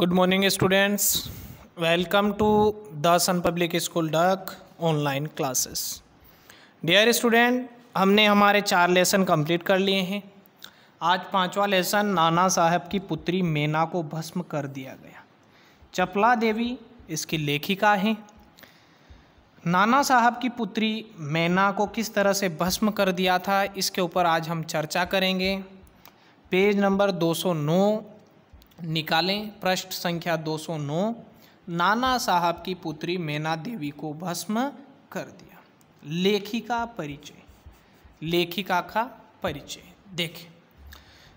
good morning students welcome to the Sun public school डक online classes dear student हमने हमारे चार lesson complete कर लिए हैं आज पांचवा लेसन नाना साहब की पुत्री मेना को भस्म कर दिया गया चपला देवी इसकी लेखिका हैं नाना साहब की पुत्री मैना को किस तरह से भस्म कर दिया था इसके ऊपर आज हम चर्चा करेंगे पेज नंबर 209 निकालें पृष्ठ संख्या 209 नाना साहब की पुत्री मैना देवी को भस्म कर दिया लेखिका परिचय लेखिका का परिचय देखें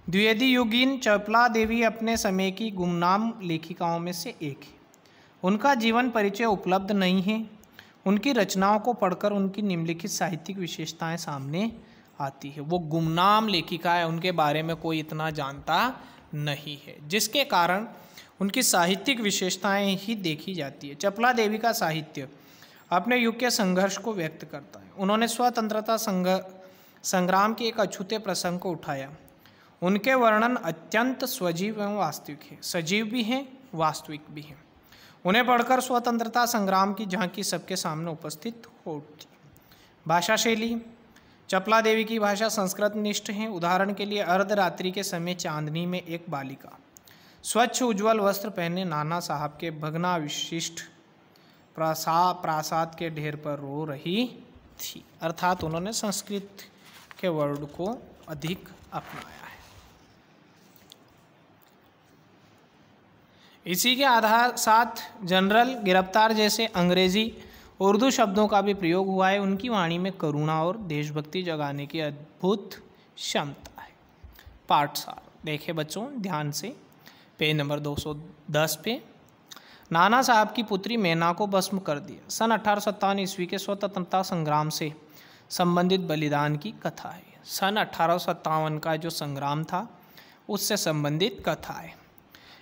द्विवेदी युगीन चपला देवी अपने समय की गुमनाम लेखिकाओं में से एक है उनका जीवन परिचय उपलब्ध नहीं है उनकी रचनाओं को पढ़कर उनकी निम्नलिखित साहित्यिक विशेषताएं सामने आती है वो गुमनाम लेखिका है उनके बारे में कोई इतना जानता नहीं है जिसके कारण उनकी साहित्यिक विशेषताएं ही देखी जाती है चपला देवी का साहित्य अपने युग के संघर्ष को व्यक्त करता है उन्होंने स्वतंत्रता संघ संग्राम के एक अछूते प्रसंग को उठाया उनके वर्णन अत्यंत स्वजीव एवं वास्तविक है सजीव भी हैं वास्तविक भी हैं उन्हें पढ़कर स्वतंत्रता संग्राम की झांकी सबके सामने उपस्थित हो उठती भाषा शैली चपला देवी की भाषा संस्कृत निष्ठ है उदाहरण के लिए अर्धरात्रि के समय चांदनी में एक बालिका स्वच्छ उज्ज्वल वस्त्र पहने नाना साहब के भगना विशिष्ट प्रसा प्रासाद के ढेर पर रो रही थी अर्थात उन्होंने संस्कृत के वर्ड को अधिक अपनाया है इसी के आधार साथ जनरल गिरफ्तार जैसे अंग्रेजी उर्दू शब्दों का भी प्रयोग हुआ है उनकी वाणी में करुणा और देशभक्ति जगाने की अद्भुत क्षमता है पार्ट सार देखें बच्चों ध्यान से पेज नंबर 210 पे नाना साहब की पुत्री मैना को भस्म कर दिया सन अठारह ईस्वी के स्वतंत्रता संग्राम से संबंधित बलिदान की कथा है सन अठारह का जो संग्राम था उससे संबंधित कथा है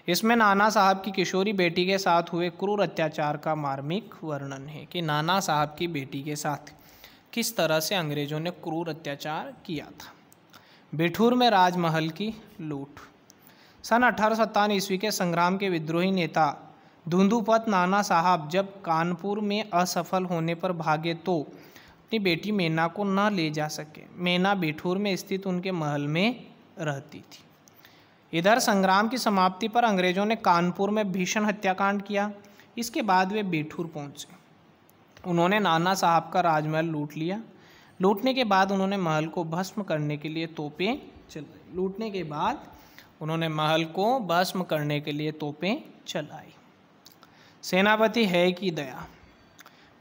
इसमें नाना साहब की किशोरी बेटी के साथ हुए क्रूर अत्याचार का मार्मिक वर्णन है कि नाना साहब की बेटी के साथ किस तरह से अंग्रेज़ों ने क्रूर अत्याचार किया था बिठूर में राजमहल की लूट सन अठारह ईस्वी के संग्राम के विद्रोही नेता धुंधुपत नाना साहब जब कानपुर में असफल होने पर भागे तो अपनी बेटी मैना को न ले जा सके मैना बिठूर में स्थित उनके महल में रहती थी इधर संग्राम की समाप्ति पर अंग्रेजों ने कानपुर में भीषण हत्याकांड किया इसके बाद वे बेठूर पहुंचे उन्होंने नाना साहब का राजमहल लूट लिया लूटने के बाद उन्होंने महल को भस्म करने के लिए तोपें चलाई लूटने के बाद उन्होंने महल को भस्म करने के लिए तोपें चलाई सेनापति है की दया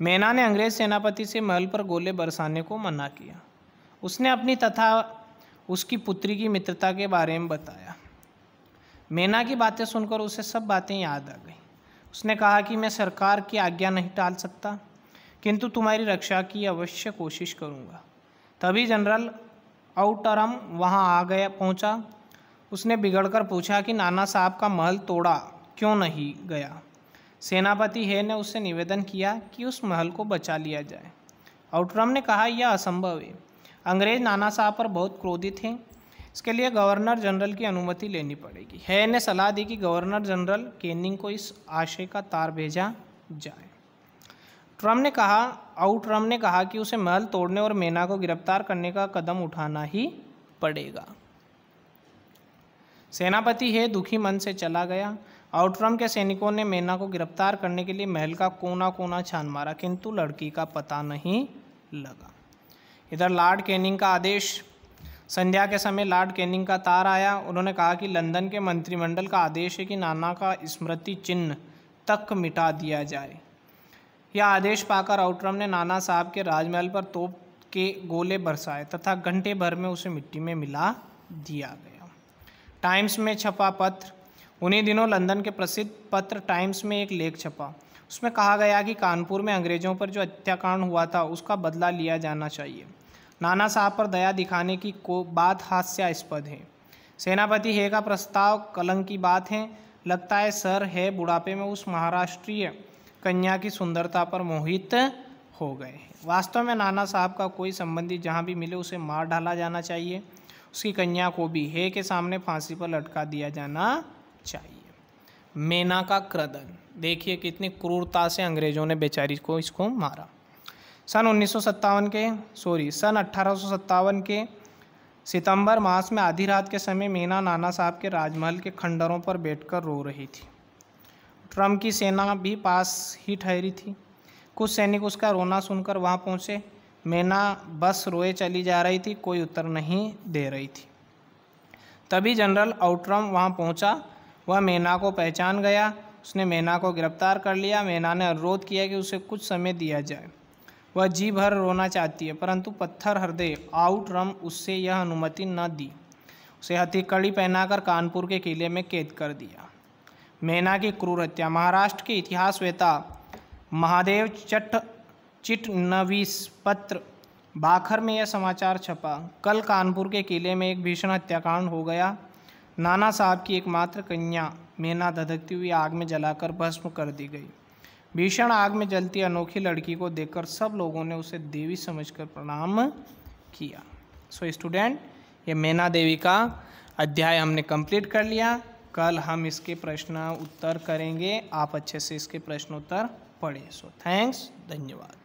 मैना ने अंग्रेज सेनापति से महल पर गोले बरसाने को मना किया उसने अपनी तथा उसकी पुत्री की मित्रता के बारे में बताया मैना की बातें सुनकर उसे सब बातें याद आ गई उसने कहा कि मैं सरकार की आज्ञा नहीं टाल सकता किंतु तुम्हारी रक्षा की अवश्य कोशिश करूँगा तभी जनरल आउटरम वहाँ आ गया पहुँचा उसने बिगड़कर पूछा कि नाना साहब का महल तोड़ा क्यों नहीं गया सेनापति हे ने उससे निवेदन किया कि उस महल को बचा लिया जाए आउटरम ने कहा यह असंभव है अंग्रेज नाना साहब पर बहुत क्रोधित हैं इसके लिए गवर्नर जनरल की अनुमति लेनी पड़ेगी है ने सलाह दी कि गवर्नर जनरल केनिंग को इस आशय का तार भेजा जाए ट्रम्प ने कहा आउट ट्रम्प ने कहा कि उसे महल तोड़ने और मेना को गिरफ्तार करने का कदम उठाना ही पड़ेगा सेनापति है दुखी मन से चला गया आउट्रम के सैनिकों ने मेना को गिरफ्तार करने के लिए महल का कोना कोना छान मारा किंतु लड़की का पता नहीं लगा इधर लॉर्ड कैनिंग का आदेश संध्या के समय लॉर्ड कैनिंग का तार आया उन्होंने कहा कि लंदन के मंत्रिमंडल का आदेश है कि नाना का स्मृति चिन्ह तक मिटा दिया जाए यह आदेश पाकर आउटरम ने नाना साहब के राजमहल पर तोप के गोले बरसाए तथा घंटे भर में उसे मिट्टी में मिला दिया गया टाइम्स में छपा पत्र उन्हीं दिनों लंदन के प्रसिद्ध पत्र टाइम्स में एक लेख छपा उसमें कहा गया कि कानपुर में अंग्रेज़ों पर जो हत्याकांड हुआ था उसका बदला लिया जाना चाहिए नाना साहब पर दया दिखाने की को बात हास्यास्पद है सेनापति हे का प्रस्ताव कलंक की बात है लगता है सर है बुढ़ापे में उस महाराष्ट्रीय कन्या की सुंदरता पर मोहित हो गए वास्तव में नाना साहब का कोई संबंधी जहाँ भी मिले उसे मार डाला जाना चाहिए उसकी कन्या को भी हे के सामने फांसी पर लटका दिया जाना चाहिए मेना का क्रदन देखिए कितनी क्रूरता से अंग्रेज़ों ने बेचारी को इसको मारा सन उन्नीस के सॉरी सन अट्ठारह के सितंबर मास में आधी रात के समय मीना नाना साहब के राजमहल के खंडरों पर बैठकर रो रही थी ट्रम्प की सेना भी पास ही ठहरी थी कुछ सैनिक उसका रोना सुनकर वहाँ पहुँचे मीना बस रोए चली जा रही थी कोई उत्तर नहीं दे रही थी तभी जनरल आउट्रम वहाँ पहुँचा वह मीना को पहचान गया उसने मीना को गिरफ्तार कर लिया मीना ने अनुरोध किया कि उसे कुछ समय दिया जाए वह जी भर रोना चाहती है परंतु पत्थर हृदय आउट रम उससे यह अनुमति न दी उसे कड़ी पहनाकर कानपुर के किले में कैद कर दिया मैना की क्रूर हत्या महाराष्ट्र के इतिहास वेता महादेव चट चिट नवीस पत्र भाखर में यह समाचार छपा कल कानपुर के किले में एक भीषण हत्याकांड हो गया नाना साहब की एकमात्र कन्या मैना धधकती हुई आग में जलाकर भस्म कर दी गई भीषण आग में जलती अनोखी लड़की को देखकर सब लोगों ने उसे देवी समझकर प्रणाम किया सो so, स्टूडेंट ये मैना देवी का अध्याय हमने कंप्लीट कर लिया कल हम इसके प्रश्न उत्तर करेंगे आप अच्छे से इसके प्रश्नोत्तर पढ़े सो थैंक्स धन्यवाद